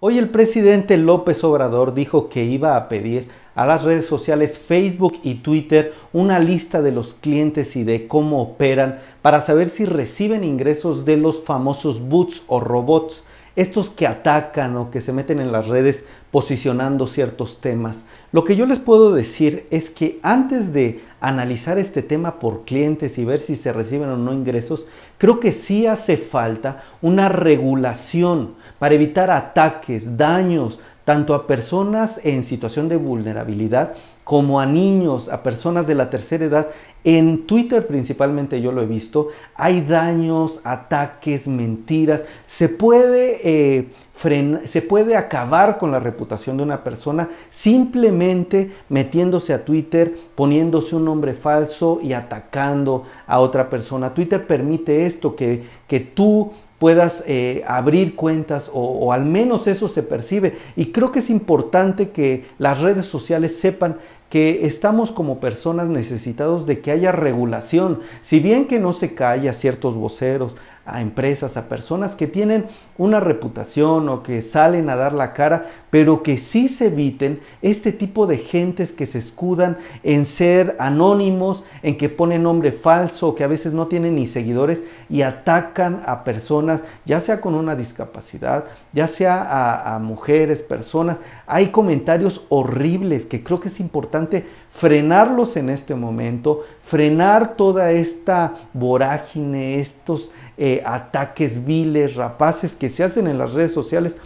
Hoy el presidente López Obrador dijo que iba a pedir a las redes sociales Facebook y Twitter una lista de los clientes y de cómo operan para saber si reciben ingresos de los famosos bots o robots, estos que atacan o que se meten en las redes posicionando ciertos temas. Lo que yo les puedo decir es que antes de analizar este tema por clientes y ver si se reciben o no ingresos, creo que sí hace falta una regulación para evitar ataques, daños, tanto a personas en situación de vulnerabilidad como a niños, a personas de la tercera edad. En Twitter principalmente yo lo he visto, hay daños, ataques, mentiras. Se puede, eh, se puede acabar con la reputación de una persona simplemente metiéndose a Twitter, poniéndose un nombre falso y atacando a otra persona. Twitter permite esto, que, que tú puedas eh, abrir cuentas o, al menos eso se percibe. Y creo que es importante que las redes sociales sepan que estamos como personas necesitados de que haya regulación. Si bien que no se calla ciertos voceros, a empresas, a personas que tienen una reputación o que salen a dar la cara, pero que sí se eviten este tipo de gentes que se escudan en ser anónimos, en que ponen nombre falso, que a veces no tienen ni seguidores y atacan a personas, ya sea con una discapacidad, ya sea a, mujeres, personas. Hay comentarios horribles que creo que es importante frenarlos en este momento, frenar toda esta vorágine, estos eh, ataques viles, rapaces que se hacen en las redes sociales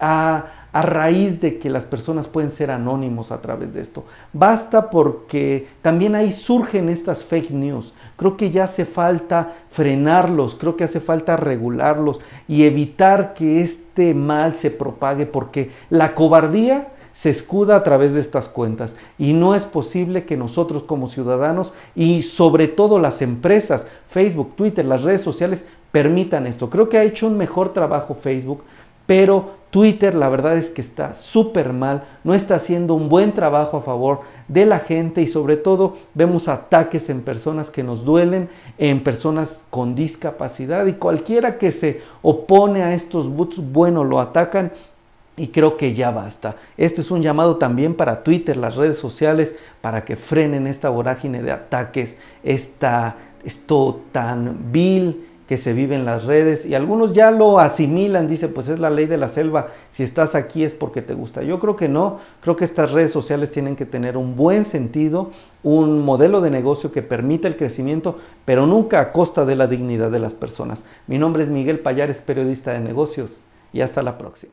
a raíz de que las personas pueden ser anónimos a través de esto. Basta porque también ahí surgen estas fake news. Creo que ya hace falta frenarlos, creo que hace falta regularlos y evitar que este mal se propague porque la cobardía se escuda a través de estas cuentas y no es posible que nosotros como ciudadanos y sobre todo las empresas, Facebook, Twitter, las redes sociales, permitan esto. Creo que ha hecho un mejor trabajo Facebook, pero Twitter la verdad es que está súper mal, no está haciendo un buen trabajo a favor de la gente y sobre todo vemos ataques en personas que nos duelen, en personas con discapacidad y cualquiera que se opone a estos bots, bueno, lo atacan y creo que ya basta. Este es un llamado también para Twitter, las redes sociales, para que frenen esta vorágine de ataques, esto tan vil que se vive en las redes y algunos ya lo asimilan, dice, pues es la ley de la selva, si estás aquí es porque te gusta. Yo creo que no, creo que estas redes sociales tienen que tener un buen sentido, un modelo de negocio que permita el crecimiento, pero nunca a costa de la dignidad de las personas. Mi nombre es Miguel Payares, periodista de negocios y hasta la próxima.